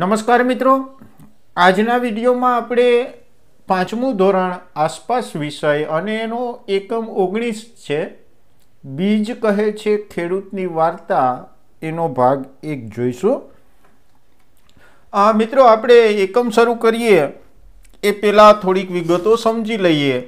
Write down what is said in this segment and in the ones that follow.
નમસ્કાર મિત્રો આજના વિડીયોમાં આપણે પાંચમું ધોરણ આસપાસ વિષય અને એનો એકમ ઓગણીસ છે બીજ કહે છે ખેડૂતની વાર્તા એનો ભાગ એક જોઈશું આ મિત્રો આપણે એકમ શરૂ કરીએ એ પહેલાં થોડીક વિગતો સમજી લઈએ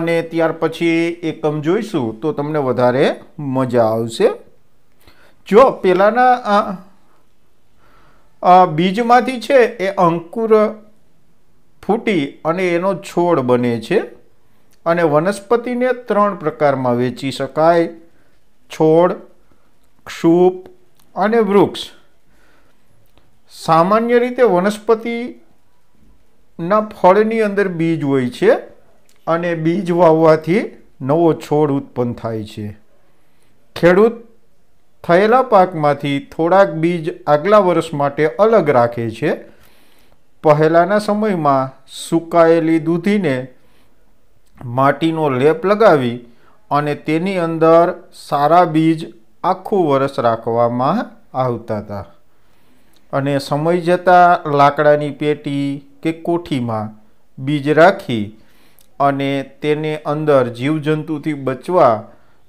અને ત્યાર પછી એકમ જોઈશું તો તમને વધારે મજા આવશે જો પહેલાંના બીજમાંથી છે એ અંકુર ફૂટી અને એનો છોડ બને છે અને વનસ્પતિને ત્રણ પ્રકારમાં વેચી શકાય છોડ ક્ષૂપ અને વૃક્ષ સામાન્ય રીતે વનસ્પતિના ફળની અંદર બીજ હોય છે અને બીજ વાવવાથી નવો છોડ ઉત્પન્ન થાય છે ખેડૂત થયેલા પાકમાંથી થોડાક બીજ આગલા વર્ષ માટે અલગ રાખે છે પહેલાંના સમયમાં સુકાયેલી દૂધીને માટીનો લેપ લગાવી અને તેની અંદર સારા બીજ આખું વર્ષ રાખવામાં આવતા હતા અને સમય જતાં લાકડાની પેટી કે કોઠીમાં બીજ રાખી અને તેને અંદર જીવજંતુથી બચવા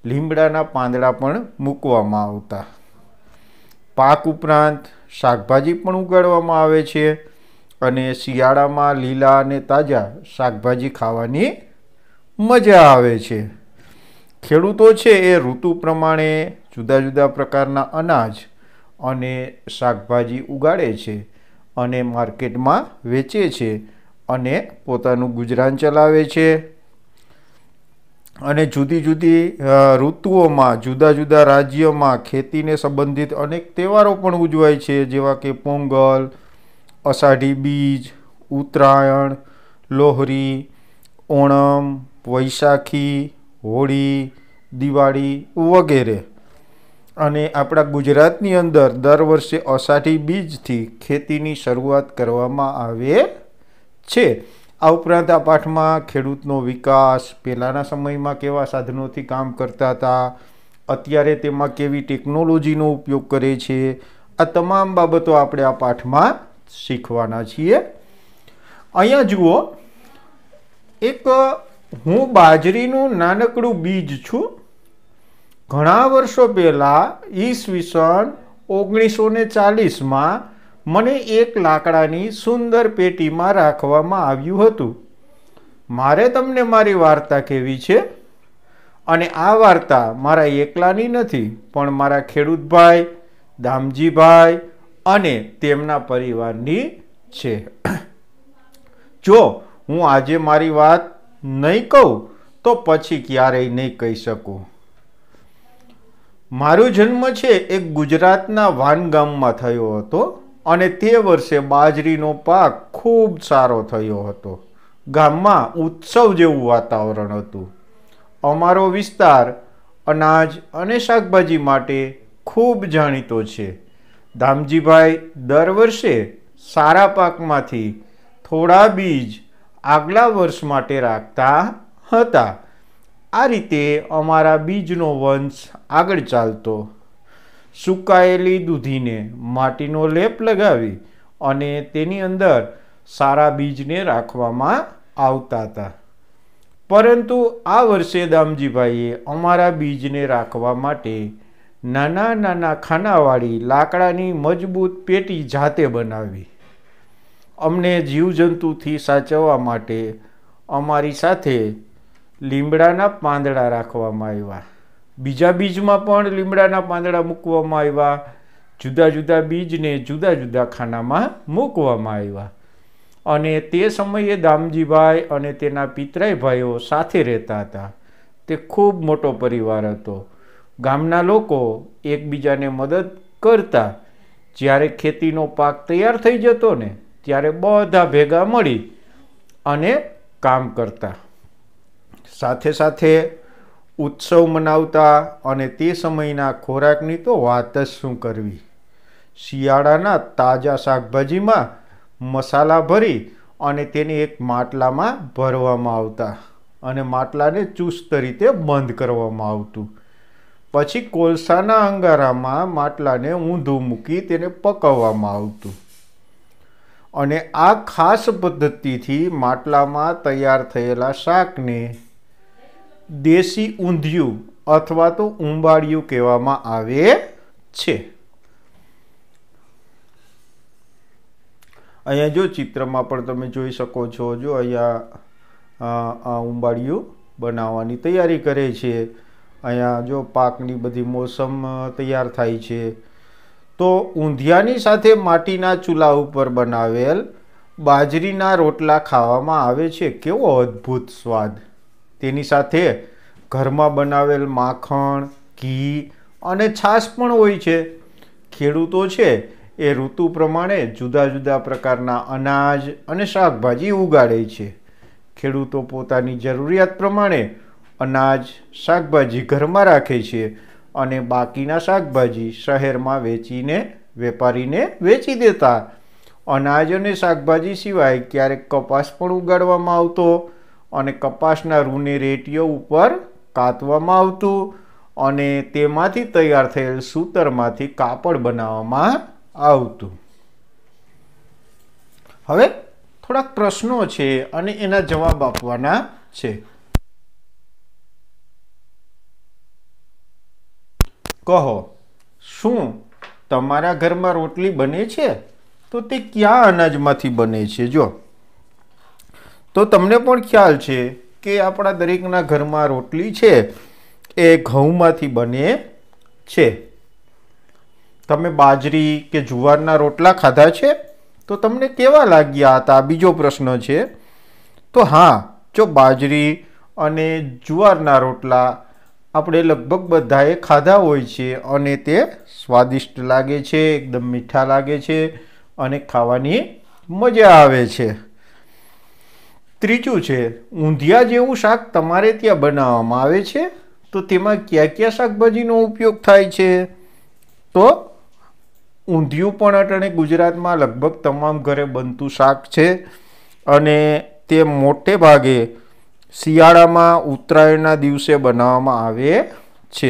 લીમડાના પાંદડા પણ મૂકવામાં આવતા પાક ઉપરાંત શાકભાજી પણ ઉગાડવામાં આવે છે અને શિયાળામાં લીલા અને તાજા શાકભાજી ખાવાની મજા આવે છે ખેડૂતો છે એ ઋતુ પ્રમાણે જુદા જુદા પ્રકારના અનાજ અને શાકભાજી ઉગાડે છે અને માર્કેટમાં વેચે છે અને પોતાનું ગુજરાન ચલાવે છે અને જુદી જુદી ઋતુઓમાં જુદા જુદા રાજ્યોમાં ખેતીને સંબંધિત અનેક તહેવારો પણ ઉજવાય છે જેવા કે પોંગલ અષાઢી બીજ ઉત્તરાયણ લોહરી ઓણમ વૈશાખી હોળી દિવાળી વગેરે અને આપણા ગુજરાતની અંદર દર વર્ષે અષાઢી બીજથી ખેતીની શરૂઆત કરવામાં આવે છે આ ઉપરાંત આ પાઠમાં ખેડૂતનો વિકાસ પહેલાંના સમયમાં કેવા સાધનોથી કામ કરતા હતા અત્યારે તેમાં કેવી ટેકનોલોજીનો ઉપયોગ કરે છે આ તમામ બાબતો આપણે આ પાઠમાં શીખવાના છીએ અહીંયા જુઓ એક હું બાજરીનું નાનકડું બીજ છું ઘણા વર્ષો પહેલાં ઈસવીસન ઓગણીસો ને ચાલીસમાં મને એક લાકડાની સુંદર પેટીમાં રાખવામાં આવ્યું હતું મારે તમને મારી વાર્તા કહેવી છે અને આ વાર્તા મારા એકલાની નથી પણ મારા ખેડૂતભાઈ દામજીભાઈ અને તેમના પરિવારની છે જો હું આજે મારી વાત નહીં કહું તો પછી ક્યારેય નહીં કહી શકું મારો જન્મ છે એ ગુજરાતના વાન ગામમાં થયો હતો અને તે વર્ષે બાજરીનો પાક ખૂબ સારો થયો હતો ગામમાં ઉત્સવ જેવું વાતાવરણ હતું અમારો વિસ્તાર અનાજ અને શાકભાજી માટે ખૂબ જાણીતો છે ધામજીભાઈ દર વર્ષે સારા પાકમાંથી થોડા બીજ આગલા વર્ષ માટે રાખતા હતા આ રીતે અમારા બીજનો વંશ આગળ ચાલતો સુકાયેલી દૂધીને માટીનો લેપ લગાવી અને તેની અંદર સારા બીજને રાખવામાં આવતા હતા પરંતુ આ વર્ષે દામજીભાઈએ અમારા બીજને રાખવા માટે નાના નાના ખાનાવાળી લાકડાની મજબૂત પેટી જાતે બનાવી અમને જીવજંતુથી સાચવવા માટે અમારી સાથે લીમડાના પાંદડા રાખવામાં આવ્યા બીજા બીજમાં પણ લીમડાના પાંદડા મૂકવામાં આવ્યા જુદા જુદા બીજને જુદા જુદા ખાનામાં મૂકવામાં આવ્યા અને તે સમયે દામજીભાઈ અને તેના પિતરાઈ ભાઈઓ સાથે રહેતા હતા તે ખૂબ મોટો પરિવાર હતો ગામના લોકો એકબીજાને મદદ કરતા જ્યારે ખેતીનો પાક તૈયાર થઈ જતો ને ત્યારે બધા ભેગા મળી અને કામ કરતા સાથે સાથે ઉત્સવ મનાવતા અને તે સમયના ખોરાકની તો વાત જ શું કરવી શિયાળાના તાજા શાકભાજીમાં મસાલા ભરી અને તેને એક માટલામાં ભરવામાં આવતા અને માટલાને ચુસ્ત રીતે બંધ કરવામાં આવતું પછી કોલસાના અંગારામાં માટલાને ઊંધું મૂકી તેને પકવવામાં આવતું અને આ ખાસ પદ્ધતિથી માટલામાં તૈયાર થયેલા શાકને દેશી ઊંધિયું અથવા તો ઉંબાળિયું કહેવામાં આવે છે અહીંયા જો ચિત્રમાં પણ તમે જોઈ શકો છો જો અહીંયા આ ઉંબાડિયું બનાવવાની તૈયારી કરે છે અહીંયા જો પાકની બધી મોસમ તૈયાર થાય છે તો ઊંધિયાની સાથે માટીના ચૂલા ઉપર બનાવેલ બાજરીના રોટલા ખાવામાં આવે છે કેવો અદ્ભુત સ્વાદ તેની સાથે ઘરમાં બનાવેલ માખણ ઘી અને છાશ પણ હોય છે ખેડૂતો છે એ ઋતુ પ્રમાણે જુદા જુદા પ્રકારના અનાજ અને શાકભાજી ઉગાડે છે ખેડૂતો પોતાની જરૂરિયાત પ્રમાણે અનાજ શાકભાજી ઘરમાં રાખે છે અને બાકીના શાકભાજી શહેરમાં વેચીને વેપારીને વેચી દેતા અનાજ અને શાકભાજી સિવાય ક્યારેક કપાસ પણ ઉગાડવામાં આવતો અને કપાસના રૂને રેટીઓ ઉપર કાતવામાં આવતું અને તેમાંથી તૈયાર થયેલ સૂતરમાંથી કાપડ બનાવવામાં આવતું હવે થોડાક પ્રશ્નો છે અને એના જવાબ આપવાના છે કહો શું તમારા ઘરમાં રોટલી બને છે તો તે કયા અનાજમાંથી બને છે જો તો તમને પણ ખ્યાલ છે કે આપણા દરેકના ઘરમાં રોટલી છે એ ઘઉંમાંથી બને છે તમે બાજરી કે જુવારના રોટલા ખાધા છે તો તમને કેવા લાગ્યા હતા બીજો પ્રશ્ન છે તો હા જો બાજરી અને જુવારના રોટલા આપણે લગભગ બધાએ ખાધા હોય છે અને તે સ્વાદિષ્ટ લાગે છે એકદમ મીઠા લાગે છે અને ખાવાની મજા આવે છે ત્રીજું છે ઊંધિયા જેવું શાક તમારે ત્યાં બનાવવામાં આવે છે તો તેમાં ક્યાં ક્યાં શાકભાજીનો ઉપયોગ થાય છે તો ઊંધિયું પણ અટણે ગુજરાતમાં લગભગ તમામ ઘરે બનતું શાક છે અને તે મોટે ભાગે શિયાળામાં ઉત્તરાયણના દિવસે બનાવવામાં આવે છે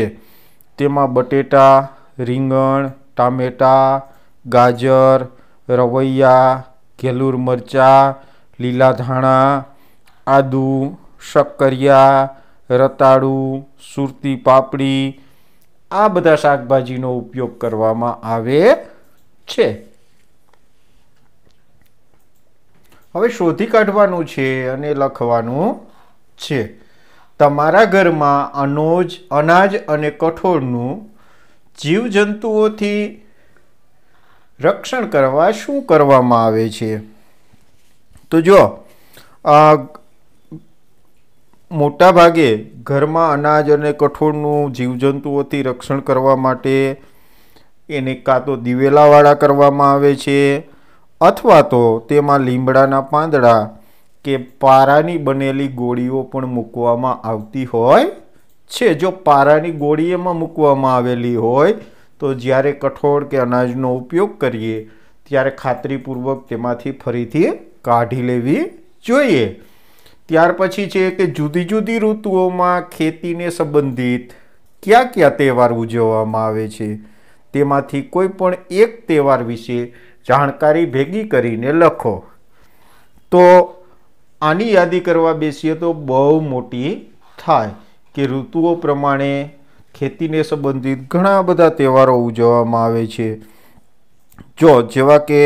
તેમાં બટેટા રીંગણ ટામેટાં ગાજર રવૈયા ઘેલુર મરચાં લીલા ધાણા આદુ શક્કરિયા રતાળુ સુરતી પાપડી આ બધા શાકભાજીનો ઉપયોગ કરવામાં આવે છે હવે શોધી કાઢવાનું છે અને લખવાનું છે તમારા ઘરમાં અનોજ અનાજ અને કઠોળનું જીવજંતુઓથી રક્ષણ કરવા શું કરવામાં આવે છે તો જો મોટા ભાગે ઘરમાં અનાજ અને કઠોળનું જીવજંતુઓથી રક્ષણ કરવા માટે એને કાં તો દિવેલાવાળા કરવામાં આવે છે અથવા તો તેમાં લીમડાના પાંદડા કે પારાની બનેલી ગોળીઓ પણ મૂકવામાં આવતી હોય છે જો પારાની ગોળી એમાં મૂકવામાં આવેલી હોય તો જ્યારે કઠોળ કે અનાજનો ઉપયોગ કરીએ ત્યારે ખાતરીપૂર્વક તેમાંથી ફરીથી કાઢી લેવી જોઈએ ત્યાર પછી છે કે જુદી જુદી ઋતુઓમાં ખેતીને સંબંધિત કયા કયા તહેવાર ઉજવવામાં આવે છે તેમાંથી કોઈ પણ એક તહેવાર વિશે જાણકારી ભેગી કરીને લખો તો આની યાદી કરવા બેસીએ તો બહુ મોટી થાય કે ઋતુઓ પ્રમાણે ખેતીને સંબંધિત ઘણા બધા તહેવારો ઉજવવામાં આવે છે જો જેવા કે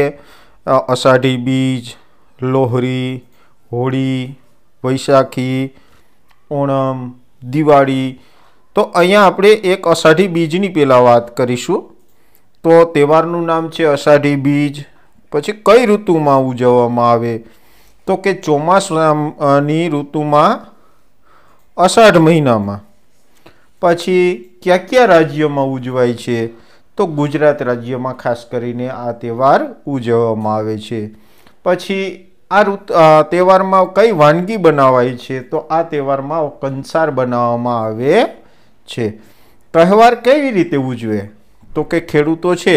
અષાઢી બીજ લોહરી હોળી વૈશાખી ઓણમ દિવાળી તો અહીંયા આપણે એક અષાઢી બીજની પહેલાં વાત કરીશું તો તહેવારનું નામ છે અષાઢી બીજ પછી કઈ ઋતુમાં ઉજવવામાં આવે તો કે ચોમાસાની ઋતુમાં અષાઢ મહિનામાં પછી કયા કયા રાજ્યમાં ઉજવાય છે તો ગુજરાત રાજ્યમાં ખાસ કરીને આ તહેવાર ઉજવવામાં આવે છે પછી આ તહેવારમાં કઈ વાનગી બનાવાય છે તો આ તહેવારમાં કંસાર બનાવવામાં આવે છે તહેવાર કેવી રીતે ઉજવે તો કે ખેડૂતો છે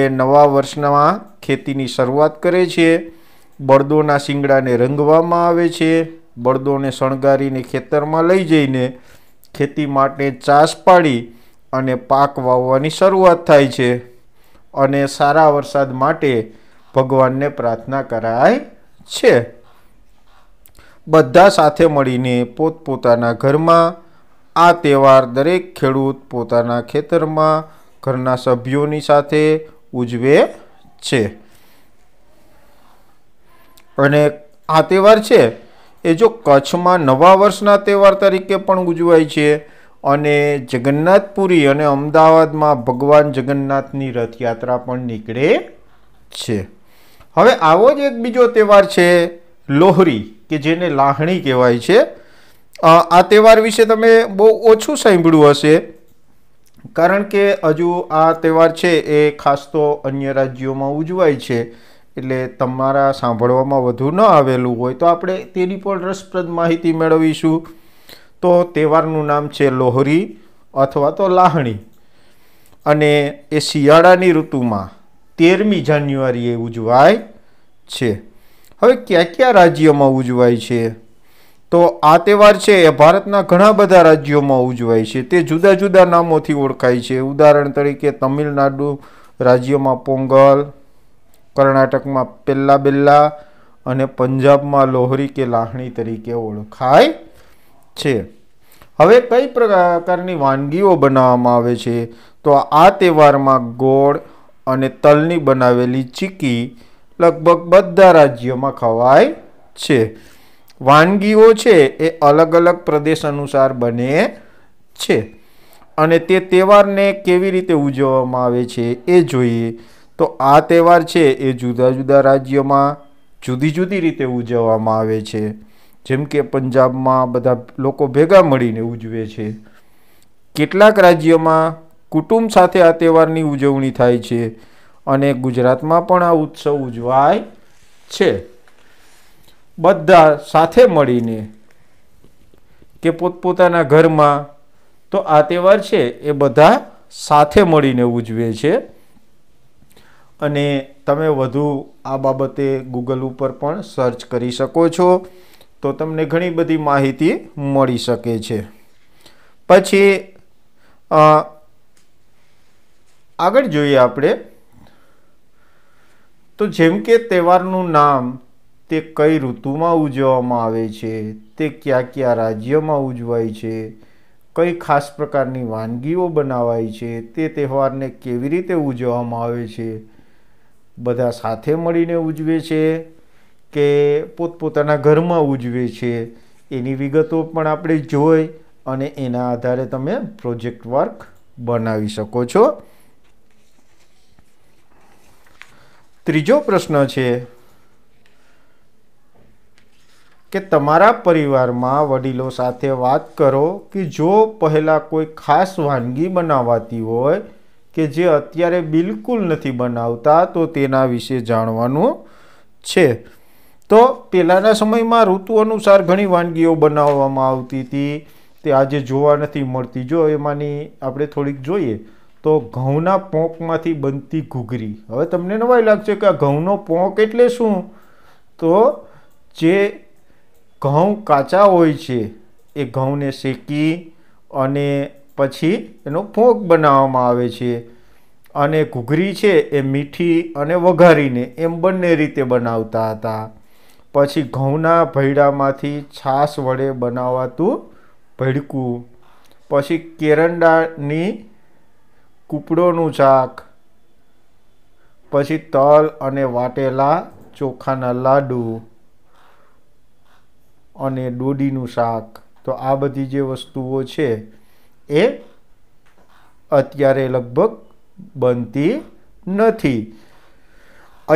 એ નવા વર્ષમાં ખેતીની શરૂઆત કરે છે બળદોના શિંગડાને રંગવામાં આવે છે બળદોને શણગારીને ખેતરમાં લઈ જઈને ખેતી માટે ચાસ પાડી અને પાક વાવવાની શરૂઆત થાય છે અને સારા વરસાદ માટે ભગવાનને પ્રાર્થના કરાય છે બધા સાથે મળીને પોતપોતાના ઘરમાં આ તહેવાર દરેક ખેડૂત પોતાના ખેતરમાં ઘરના સભ્યોની સાથે ઉજવે છે અને આ તહેવાર છે એ જો કચ્છમાં નવા વર્ષના તહેવાર તરીકે પણ ઉજવાય છે અને જગન્નાથપુરી અને અમદાવાદમાં ભગવાન જગન્નાથની રથયાત્રા પણ નીકળે છે હવે આવો જ એક બીજો તહેવાર છે લોહરી કે જેને લાહણી કહેવાય છે આ તહેવાર વિશે તમે બહુ ઓછું સાંભળ્યું હશે કારણ કે હજુ આ તહેવાર છે એ ખાસ તો અન્ય રાજ્યોમાં ઉજવાય છે એટલે તમારા સાંભળવામાં વધુ ન આવેલું હોય તો આપણે તેની પણ રસપ્રદ માહિતી મેળવીશું તો તહેવારનું નામ છે લોહરી અથવા તો લાહણી અને એ શિયાળાની ઋતુમાં તેરમી જાન્યુઆરીએ ઉજવાય છે હવે કયા કયા રાજ્યોમાં ઉજવાય છે તો આ તહેવાર છે એ ભારતના ઘણા બધા રાજ્યોમાં ઉજવાય છે તે જુદા જુદા નામોથી ઓળખાય છે ઉદાહરણ તરીકે તમિલનાડુ રાજ્યમાં પોંગલ કર્ણાટકમાં પેલ્લા બેલ્લા અને પંજાબમાં લોહરી કે લાહણી તરીકે ઓળખાય છે હવે કઈ પ્રકારની વાનગીઓ બનાવવામાં આવે છે તો આ તહેવારમાં ગોળ અને તલની બનાવેલી ચીકી લગભગ બધા રાજ્યોમાં ખવાય છે વાનગીઓ છે એ અલગ અલગ પ્રદેશ અનુસાર બને છે અને તે તહેવારને કેવી રીતે ઉજવવામાં આવે છે એ જોઈએ તો આ તહેવાર છે એ જુદા જુદા રાજ્યોમાં જુદી જુદી રીતે ઉજવવામાં આવે છે જેમ કે પંજાબમાં બધા લોકો ભેગા મળીને ઉજવે છે કેટલાક રાજ્યોમાં કુટુંબ સાથે આ તહેવારની ઉજવણી થાય છે અને ગુજરાતમાં પણ આ ઉત્સવ ઉજવાય છે બધા સાથે મળીને કે પોતપોતાના ઘરમાં તો આ તહેવાર છે એ બધા સાથે મળીને ઉજવે છે અને તમે વધુ આ બાબતે ગૂગલ ઉપર પણ સર્ચ કરી શકો છો તો તમને ઘણી બધી માહિતી મળી શકે છે પછી આગળ જોઈએ આપણે તો જેમ કે તહેવારનું નામ તે કઈ ઋતુમાં ઉજવવામાં આવે છે તે કયા કયા રાજ્યમાં ઉજવાય છે કઈ ખાસ પ્રકારની વાનગીઓ બનાવાય છે તે તહેવારને કેવી રીતે ઉજવવામાં આવે છે બધા સાથે મળીને ઉજવે છે કે પોતપોતાના ઘરમાં ઉજવે છે એની વિગતો પણ આપણે જોઈ અને એના આધારે તમે પ્રોજેક્ટ વર્ક બનાવી શકો છો ત્રીજો પ્રશ્ન છે કે તમારા પરિવારમાં વડીલો સાથે વાત કરો કે જો પહેલાં કોઈ ખાસ વાનગી બનાવાતી હોય કે જે અત્યારે બિલકુલ નથી બનાવતા તો તેના વિશે જાણવાનું છે તો પહેલાંના સમયમાં ઋતુ અનુસાર ઘણી વાનગીઓ બનાવવામાં આવતી હતી તે આજે જોવા નથી મળતી જો એમાંની આપણે થોડીક જોઈએ તો ઘઉંના પોંકમાંથી બનતી ઘૂઘરી હવે તમને નવાઈ લાગશે કે આ ઘઉંનો પોંક એટલે શું તો જે ઘઉં કાચા હોય છે એ ઘઉંને શેકી અને પછી એનો પોંક બનાવવામાં આવે છે અને ઘૂઘરી છે એ મીઠી અને વઘારીને એમ બંને રીતે બનાવતા હતા પછી ઘઉંના ભૈડામાંથી છાશ વડે બનાવાતું ભડકું પછી કેરંડાની કૂપડોનું શાક પછી તલ અને વાટેલા ચોખાના લાડુ અને દોડીનું શાક તો આ બધી જે વસ્તુઓ છે એ અત્યારે લગભગ બનતી નથી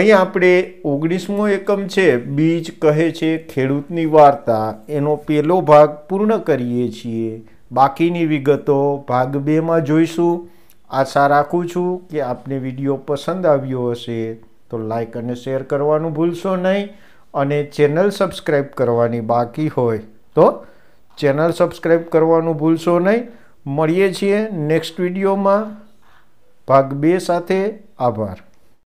અહીં આપણે ઓગણીસમો એકમ છે બીજ કહે છે ખેડૂતની વાર્તા એનો પહેલો ભાગ પૂર્ણ કરીએ છીએ બાકીની વિગતો ભાગ બેમાં જોઈશું આશા રાખું છું કે આપને વિડીયો પસંદ આવ્યો હશે તો લાઇક અને શેર કરવાનું ભૂલશો નહીં અને ચેનલ સબસ્ક્રાઈબ કરવાની બાકી હોય તો ચેનલ સબસ્ક્રાઈબ કરવાનું ભૂલશો નહીં મળીએ છીએ નેક્સ્ટ વિડીયોમાં ભાગ બે સાથે આભાર